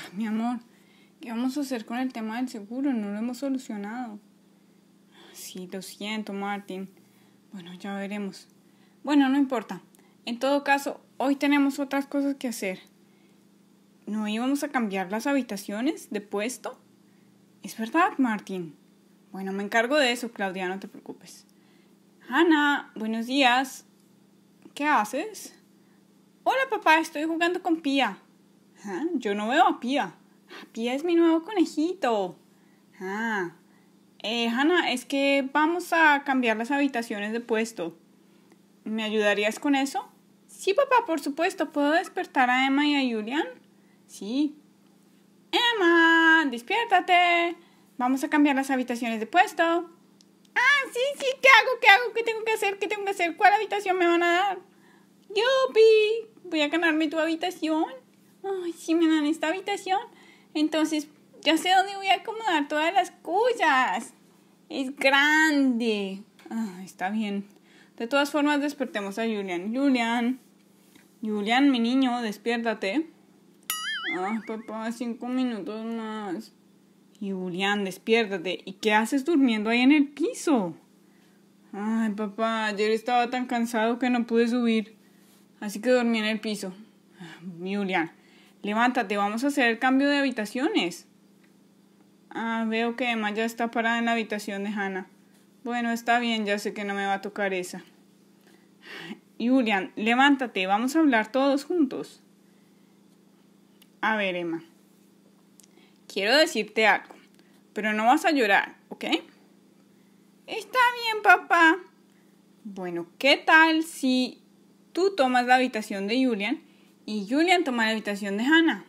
Ah, mi amor, ¿qué vamos a hacer con el tema del seguro? No lo hemos solucionado. Sí, lo siento, Martín. Bueno, ya veremos. Bueno, no importa. En todo caso, hoy tenemos otras cosas que hacer. ¿No íbamos a cambiar las habitaciones de puesto? Es verdad, Martín. Bueno, me encargo de eso, Claudia, no te preocupes. Ana, buenos días. ¿Qué haces? Hola, papá, estoy jugando con Pía. Ah, yo no veo a Pía. Ah, Pia es mi nuevo conejito. Ah. Eh, Hanna, es que vamos a cambiar las habitaciones de puesto. ¿Me ayudarías con eso? Sí, papá, por supuesto. ¿Puedo despertar a Emma y a Julian? Sí. Emma, despiértate. Vamos a cambiar las habitaciones de puesto. Ah, sí, sí, ¿qué hago? ¿Qué hago? ¿Qué tengo que hacer? ¿Qué tengo que hacer? ¿Cuál habitación me van a dar? Yupi, voy a ganarme tu habitación ay, si me dan esta habitación, entonces ya sé dónde voy a acomodar todas las cuyas. Es grande. Ah, está bien. De todas formas, despertemos a Julian. Julian, Julian, mi niño, despiértate. Ay, papá, cinco minutos más. Julian, despiértate. ¿Y qué haces durmiendo ahí en el piso? Ay, papá, ayer estaba tan cansado que no pude subir. Así que dormí en el piso. Julian, levántate, vamos a hacer el cambio de habitaciones. Ah, veo que Emma ya está parada en la habitación de Hannah. Bueno, está bien, ya sé que no me va a tocar esa. Julian, levántate, vamos a hablar todos juntos. A ver, Emma. Quiero decirte algo, pero no vas a llorar, ¿ok? Está bien, papá. Bueno, ¿qué tal si tú tomas la habitación de Julian y Julian toma la habitación de Hannah.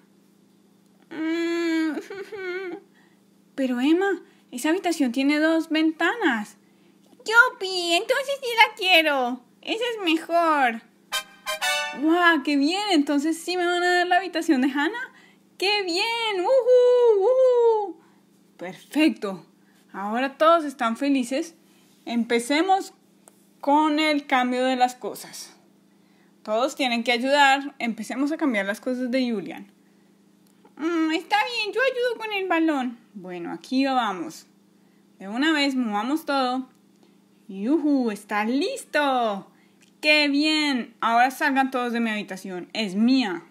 Mm. Pero Emma, esa habitación tiene dos ventanas. ¡Yopi! Entonces sí la quiero. Esa es mejor. ¡Guau! ¡Qué bien! Entonces sí me van a dar la habitación de Hannah. ¡Qué bien! ¡Uhú! Perfecto. Ahora todos están felices. Empecemos con el cambio de las cosas. Todos tienen que ayudar. Empecemos a cambiar las cosas de Julian. Mm, está bien, yo ayudo con el balón. Bueno, aquí vamos. De una vez movamos todo. ¡Yuhu! ¡Está listo! ¡Qué bien! Ahora salgan todos de mi habitación. Es mía.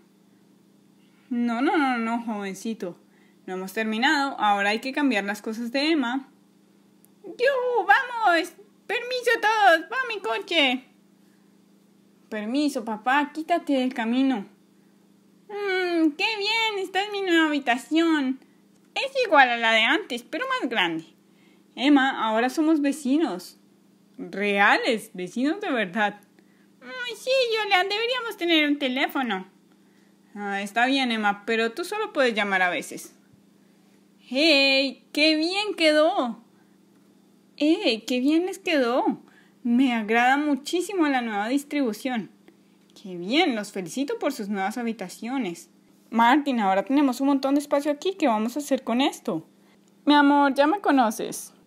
No, no, no, no, jovencito. No hemos terminado. Ahora hay que cambiar las cosas de Emma. ¡Yuhu! ¡Vamos! ¡Permiso a todos! ¡Va mi coche! Permiso, papá, quítate del camino. Mm, qué bien, esta es mi nueva habitación. Es igual a la de antes, pero más grande. Emma, ahora somos vecinos. Reales, vecinos de verdad. Ay, mm, sí, Yolanda, deberíamos tener un teléfono. Ah, está bien, Emma, pero tú solo puedes llamar a veces. ¡Hey! ¡Qué bien quedó! Eh, ¡Qué bien les quedó! Me agrada muchísimo la nueva distribución. Qué bien, los felicito por sus nuevas habitaciones. Martin, ahora tenemos un montón de espacio aquí. ¿Qué vamos a hacer con esto? Mi amor, ya me conoces.